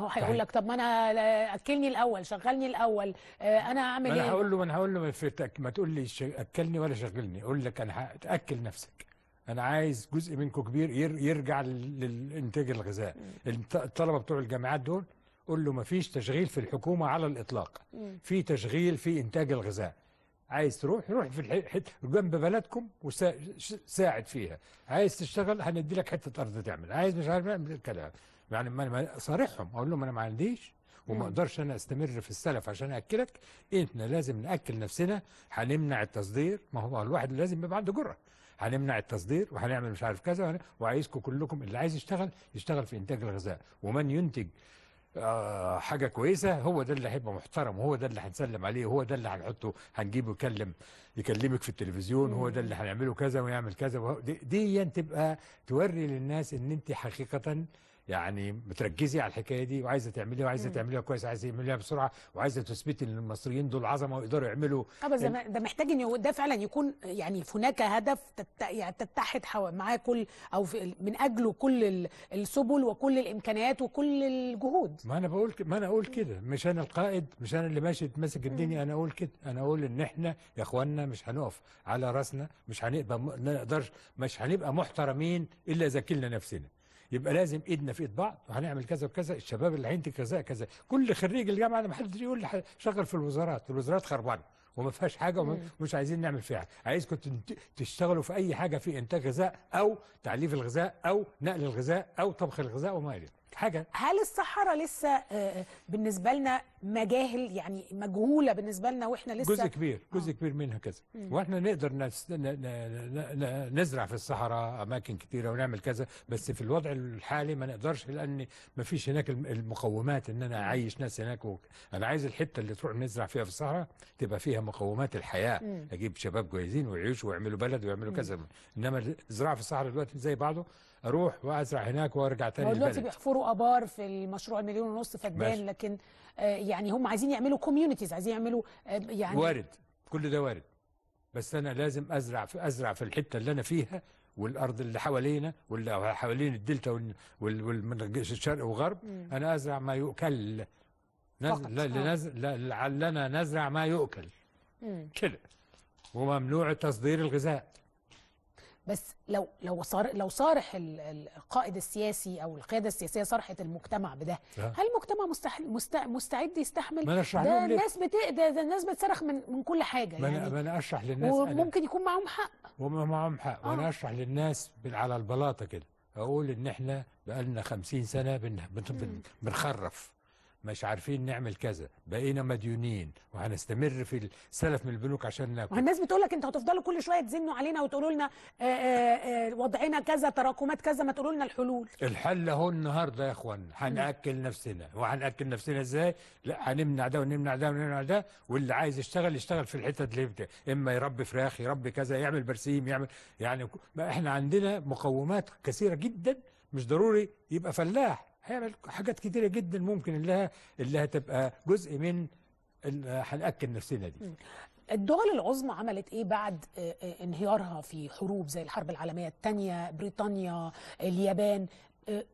هو آه، هيقول يعني لك طب ما انا اكلني الاول شغلني الاول آه، انا اعمل ايه انا هقول له ما انا هقول له ما تقول لي اكلني ولا شغلني اقول لك انا هتاكل نفسك انا عايز جزء منكم كبير يرجع للانتاج الغذاء الطلبه بتوع الجامعات دول قول له ما فيش تشغيل في الحكومه على الاطلاق في تشغيل في انتاج الغذاء عايز تروح روح في الحته جنب بلدكم وساعد فيها عايز تشتغل هندي لك حته ارض تعمل عايز مش عارف اعمل الكلام يعني ما صارحهم اقول لهم انا ما عنديش وما اقدرش انا استمر في السلف عشان اكلك احنا لازم ناكل نفسنا هنمنع التصدير ما هو الواحد لازم يبقى عنده جرأه هنمنع التصدير وهنعمل مش عارف كذا وعايزكم كلكم اللي عايز يشتغل يشتغل في انتاج الغذاء ومن ينتج آه حاجه كويسه هو ده اللي هيبقى محترم وهو ده اللي هنسلم عليه هو ده اللي هنحطه هنجيبه يكلم يكلمك في التلفزيون هو ده اللي هنعمله كذا ويعمل كذا دي, دي تبقى توري للناس ان انت حقيقه يعني بتركزي على الحكايه دي وعايزه تعمليها وعايزه تعمليها كويس عايزه تعمليها بسرعه وعايزه تثبتي ان المصريين دول عظمه ويقدروا يعملوا طب آه، ده محتاج ان ده فعلا يكون يعني هناك هدف تت... يعني تتحد حو... معاه كل او في... من اجله كل السبل وكل الامكانيات وكل الجهود ما انا بقول ما انا اقول كده مش انا القائد مش انا اللي ماشي ماسك الدنيا انا اقول كده انا اقول ان احنا يا اخوانا مش هنقف على راسنا مش هنبقى ما نقدرش مش هنبقى محترمين الا اذا كلنا نفسنا يبقى لازم ايدنا في ايد بعض وهنعمل كذا وكذا الشباب اللي هينتج كذا كذا كل خريج الجامعه ما حدش يقول لي شغل في الوزارات الوزارات خربانه وما فيهاش حاجه ومش عايزين نعمل فيها عايزكم تشتغلوا في اي حاجه في انتاج غذاء او تعليف الغذاء او نقل الغذاء او طبخ الغذاء وما الى حاجه هل الصحراء لسه بالنسبه لنا مجاهل يعني مجهوله بالنسبه لنا واحنا لسه جزء كبير آه. جزء آه. كبير منها كذا واحنا نقدر نزرع في الصحراء اماكن كثيره ونعمل كذا بس في الوضع الحالي ما نقدرش لان ما فيش هناك المقومات ان انا اعيش ناس هناك و... انا عايز الحته اللي تروح نزرع فيها في الصحراء تبقى فيها مقومات الحياه مم. اجيب شباب جاهزين ويعيشوا ويعملوا بلد ويعملوا كذا انما الزراعه في الصحراء دلوقتي زي بعضه اروح وازرع هناك وارجع تاني البلد دلوقتي بيحفروا ابار في المشروع المليون ونص فدان لكن آه يعني هم عايزين يعملوا كوميونيتيز عايزين يعملوا آه، يعني وارد كل ده وارد بس انا لازم ازرع في ازرع في الحته اللي انا فيها والارض اللي حوالينا واللي حوالين الدلتا والشرق والغرب مم. انا ازرع ما يؤكل آه. لعلنا نزرع ما يؤكل كده وممنوع تصدير الغذاء بس لو لو صار لو صارح القائد السياسي او القياده السياسيه صرحت المجتمع بده آه. هل المجتمع مستحل مستعد يستحمل ما ده, ده الناس بتقدر ده, ده الناس بتصرخ من من كل حاجه ما يعني ما انا اشرح للناس وممكن يكون معاهم حق ومعاهم حق آه. وانا اشرح للناس على البلاطه كده اقول ان احنا بقالنا 50 سنه بنخرف مش عارفين نعمل كذا بقينا مديونين وهنستمر في السلف من البنوك عشان ناكل الناس بتقول لك انتوا هتفضلوا كل شويه تزنوا علينا وتقولوا لنا آه، آه، آه، وضعنا كذا تراكمات كذا ما تقولوا لنا الحلول الحل اهو النهارده يا اخوانا هناكل نفسنا وهناكل نفسنا ازاي لا هنمنع ده ونمنع ده ونمنع ده واللي عايز يشتغل يشتغل في الحته اللي يبدأ. اما يربي فراخ يربي كذا يعمل برسيم يعمل يعني احنا عندنا مقومات كثيره جدا مش ضروري يبقى فلاح هيعمل حاجات كتيرة جدا ممكن اللي اللي هتبقى جزء من هنأكل نفسنا دي الدول العظمى عملت ايه بعد آه، آه، انهيارها في حروب زي الحرب العالمية الثانية بريطانيا اليابان آه،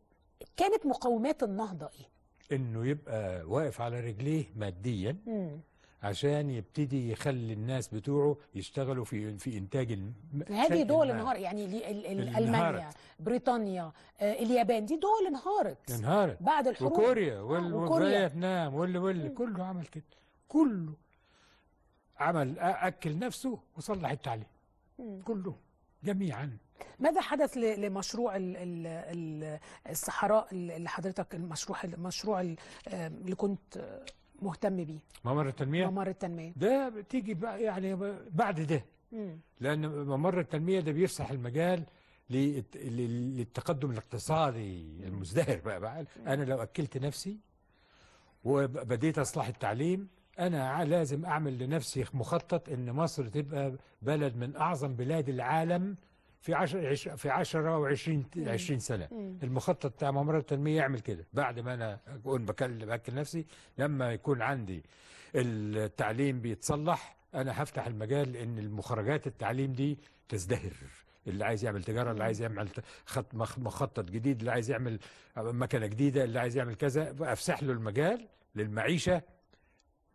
كانت مقومات النهضة ايه؟ انه يبقى واقف على رجليه ماديا مم. عشان يبتدي يخلي الناس بتوعه يشتغلوا في في انتاج هذه دول انهارت يعني المانيا بريطانيا آه اليابان دي دول انهارت انهارت بعد الحروب وكوريا وال... آه وفيتنام واللي وال كله عمل كده كله عمل اكل نفسه وصلح التعليم كله جميعا ماذا حدث لمشروع الصحراء اللي حضرتك المشروع المشروع آه، اللي كنت مهتم بيه ممر التنمية ممر التنمية ده بتيجي بقى يعني بعد ده مم. لأن ممر التنمية ده بيفسح المجال للتقدم الاقتصادي المزدهر بقى, بقى. أنا لو أكلت نفسي وبديت أصلح التعليم أنا لازم أعمل لنفسي مخطط إن مصر تبقى بلد من أعظم بلاد العالم في 10 في 10 و 20 20 سنه مم. المخطط بتاع ممر التنميه يعمل كده بعد ما انا اكون بكلم باكل نفسي لما يكون عندي التعليم بيتصلح انا هفتح المجال ان المخرجات التعليم دي تزدهر اللي عايز يعمل تجاره اللي عايز يعمل خط مخطط جديد اللي عايز يعمل مكنه جديده اللي عايز يعمل كذا افسح له المجال للمعيشه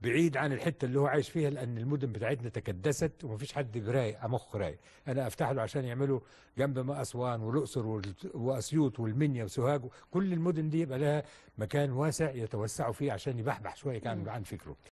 بعيد عن الحته اللي هو عايش فيها لان المدن بتاعتنا تكدست ومفيش حد برايق امخ رايق انا افتح له عشان يعملوا جنب ما اسوان والاقصر واسيوط والمنيا وسوهاج كل المدن دي يبقى لها مكان واسع يتوسعوا فيه عشان يبحبح شويه كان عن فكره